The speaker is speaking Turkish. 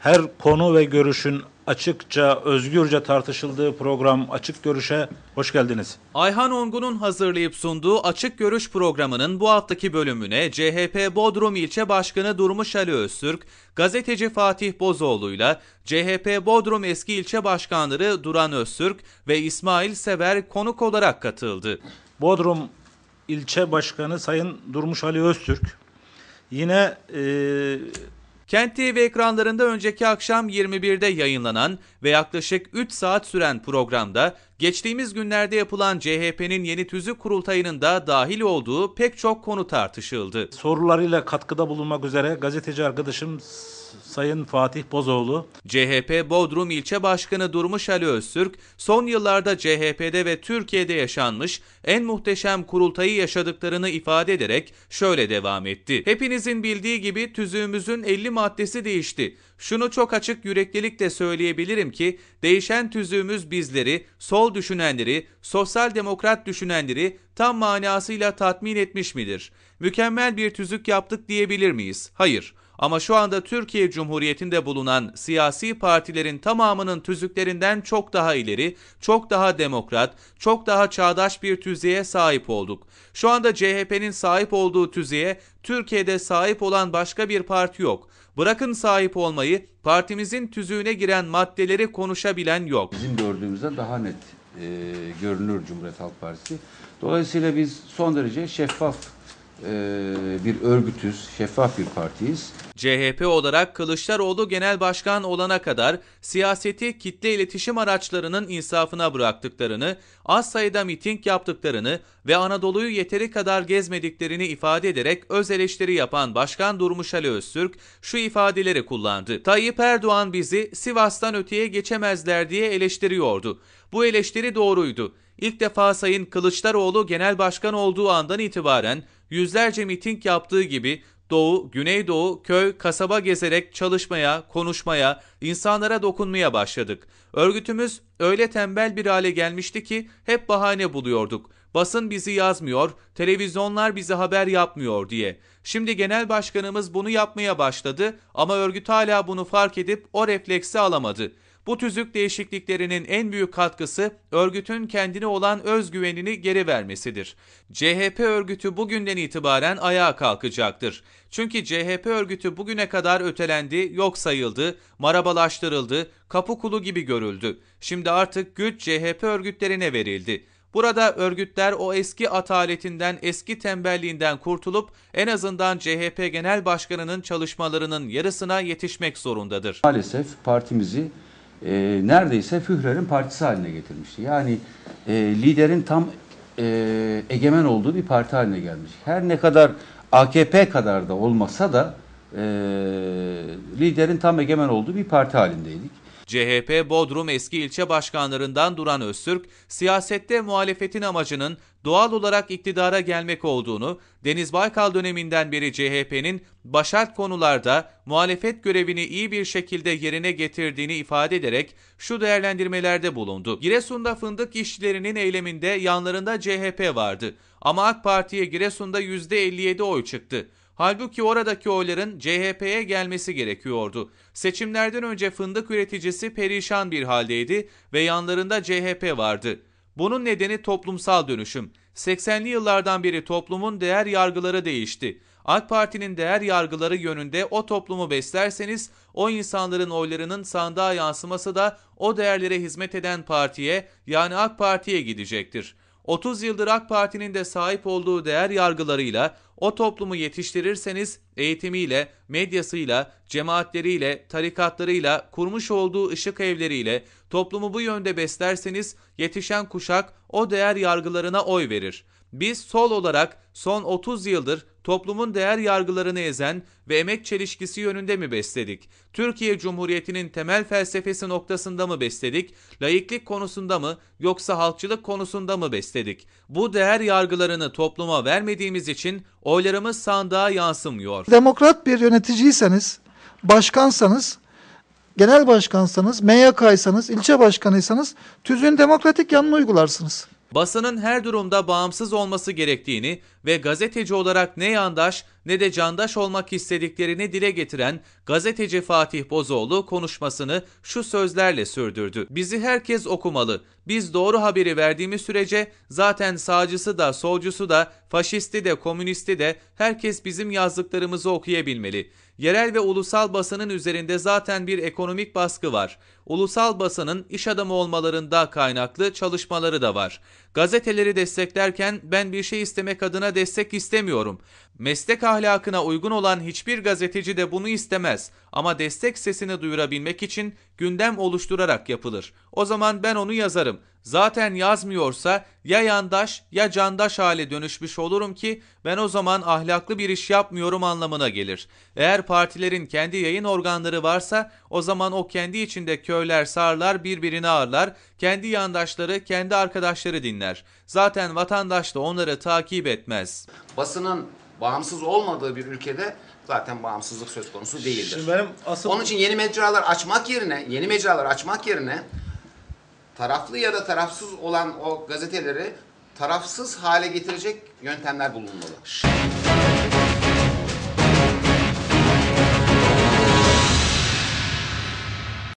her konu ve görüşün açıkça, özgürce tartışıldığı program Açık Görüş'e hoş geldiniz. Ayhan Ongun'un hazırlayıp sunduğu Açık Görüş programının bu haftaki bölümüne CHP Bodrum İlçe Başkanı Durmuş Ali Öztürk, gazeteci Fatih Bozoğlu'yla CHP Bodrum Eski İlçe Başkanları Duran Öztürk ve İsmail Sever konuk olarak katıldı. Bodrum İlçe Başkanı Sayın Durmuş Ali Öztürk yine e, Kent TV ekranlarında önceki akşam 21'de yayınlanan ve yaklaşık 3 saat süren programda geçtiğimiz günlerde yapılan CHP'nin yeni tüzük kurultayının da dahil olduğu pek çok konu tartışıldı. Sorularıyla katkıda bulunmak üzere gazeteci arkadaşım Sayın Fatih Bozoğlu. CHP Bodrum İlçe Başkanı Durmuş Ali Öztürk, son yıllarda CHP'de ve Türkiye'de yaşanmış en muhteşem kurultayı yaşadıklarını ifade ederek şöyle devam etti. Hepinizin bildiği gibi tüzüğümüzün 50 maddesi değişti. Şunu çok açık yüreklilikle söyleyebilirim ki değişen tüzüğümüz bizleri, sol düşünenleri, sosyal demokrat düşünenleri tam manasıyla tatmin etmiş midir? Mükemmel bir tüzük yaptık diyebilir miyiz? Hayır. Ama şu anda Türkiye Cumhuriyeti'nde bulunan siyasi partilerin tamamının tüzüklerinden çok daha ileri, çok daha demokrat, çok daha çağdaş bir tüzüğe sahip olduk. Şu anda CHP'nin sahip olduğu tüzüğe Türkiye'de sahip olan başka bir parti yok. Bırakın sahip olmayı, partimizin tüzüğüne giren maddeleri konuşabilen yok. Bizim gördüğümüzde daha net e, görünür Cumhuriyet Halk Partisi. Dolayısıyla biz son derece şeffaf ee, bir örgütüz, şeffaf bir partiyiz. CHP olarak Kılıçdaroğlu Genel Başkan olana kadar siyaseti kitle iletişim araçlarının insafına bıraktıklarını, az sayıda miting yaptıklarını ve Anadolu'yu yeteri kadar gezmediklerini ifade ederek öz eleştiri yapan Başkan Durmuş Ali Öztürk şu ifadeleri kullandı. Tayyip Erdoğan bizi Sivas'tan öteye geçemezler diye eleştiriyordu. Bu eleştiri doğruydu. İlk defa Sayın Kılıçdaroğlu genel başkan olduğu andan itibaren yüzlerce miting yaptığı gibi Doğu, Güneydoğu, köy, kasaba gezerek çalışmaya, konuşmaya, insanlara dokunmaya başladık. Örgütümüz öyle tembel bir hale gelmişti ki hep bahane buluyorduk. Basın bizi yazmıyor, televizyonlar bize haber yapmıyor diye. Şimdi genel başkanımız bunu yapmaya başladı ama örgüt hala bunu fark edip o refleksi alamadı.'' Bu tüzük değişikliklerinin en büyük katkısı örgütün kendine olan özgüvenini geri vermesidir. CHP örgütü bugünden itibaren ayağa kalkacaktır. Çünkü CHP örgütü bugüne kadar ötelendi, yok sayıldı, marabalaştırıldı, kapı kulu gibi görüldü. Şimdi artık güç CHP örgütlerine verildi. Burada örgütler o eski ataletinden, eski tembelliğinden kurtulup en azından CHP Genel Başkanı'nın çalışmalarının yarısına yetişmek zorundadır. Maalesef partimizi e, neredeyse Führer'in partisi haline getirmişti. Yani e, liderin tam e, egemen olduğu bir parti haline gelmiş. Her ne kadar AKP kadar da olmasa da e, liderin tam egemen olduğu bir parti halindeydik. CHP Bodrum eski ilçe başkanlarından Duran Öztürk, siyasette muhalefetin amacının doğal olarak iktidara gelmek olduğunu, Deniz Baykal döneminden beri CHP'nin başat konularda muhalefet görevini iyi bir şekilde yerine getirdiğini ifade ederek şu değerlendirmelerde bulundu. Giresun'da fındık işçilerinin eyleminde yanlarında CHP vardı ama AK Parti'ye Giresun'da %57 oy çıktı. Halbuki oradaki oyların CHP'ye gelmesi gerekiyordu. Seçimlerden önce fındık üreticisi perişan bir haldeydi ve yanlarında CHP vardı. Bunun nedeni toplumsal dönüşüm. 80'li yıllardan beri toplumun değer yargıları değişti. AK Parti'nin değer yargıları yönünde o toplumu beslerseniz o insanların oylarının sandığa yansıması da o değerlere hizmet eden partiye yani AK Parti'ye gidecektir. 30 yıldır AK Parti'nin de sahip olduğu değer yargılarıyla o toplumu yetiştirirseniz eğitimiyle, medyasıyla, cemaatleriyle, tarikatlarıyla, kurmuş olduğu ışık evleriyle toplumu bu yönde beslerseniz yetişen kuşak o değer yargılarına oy verir. Biz sol olarak son 30 yıldır toplumun değer yargılarını ezen ve emek çelişkisi yönünde mi besledik? Türkiye Cumhuriyeti'nin temel felsefesi noktasında mı besledik? Layıklık konusunda mı yoksa halkçılık konusunda mı besledik? Bu değer yargılarını topluma vermediğimiz için oylarımız sandığa yansımıyor. Demokrat bir yöneticiyseniz, başkansanız genel başkansanız, MYK'ysanız, ilçe başkanıysanız tüzüğün demokratik yanını uygularsınız basının her durumda bağımsız olması gerektiğini ve gazeteci olarak ne yandaş ne de candaş olmak istediklerini dile getiren gazeteci Fatih Bozoğlu konuşmasını şu sözlerle sürdürdü. Bizi herkes okumalı. Biz doğru haberi verdiğimiz sürece zaten sağcısı da solcusu da faşisti de komünisti de herkes bizim yazdıklarımızı okuyabilmeli. Yerel ve ulusal basının üzerinde zaten bir ekonomik baskı var. Ulusal basının iş adamı olmalarında kaynaklı çalışmaları da var. Gazeteleri desteklerken ben bir şey istemek adına destek istemiyorum. Meslek ahlakına uygun olan hiçbir gazeteci de bunu istemez ama destek sesini duyurabilmek için gündem oluşturarak yapılır. O zaman ben onu yazarım. Zaten yazmıyorsa ya yandaş ya candaş hale dönüşmüş olurum ki ben o zaman ahlaklı bir iş yapmıyorum anlamına gelir. Eğer partilerin kendi yayın organları varsa o zaman o kendi içinde köyler sarlar birbirini ağırlar, kendi yandaşları kendi arkadaşları dinler. Zaten vatandaş da onları takip etmez. Basının bağımsız olmadığı bir ülkede zaten bağımsızlık söz konusu değildir. Şimdi benim asıl... Onun için yeni mecralar açmak yerine, yeni mecralar açmak yerine taraflı ya da tarafsız olan o gazeteleri tarafsız hale getirecek yöntemler bulunmalı.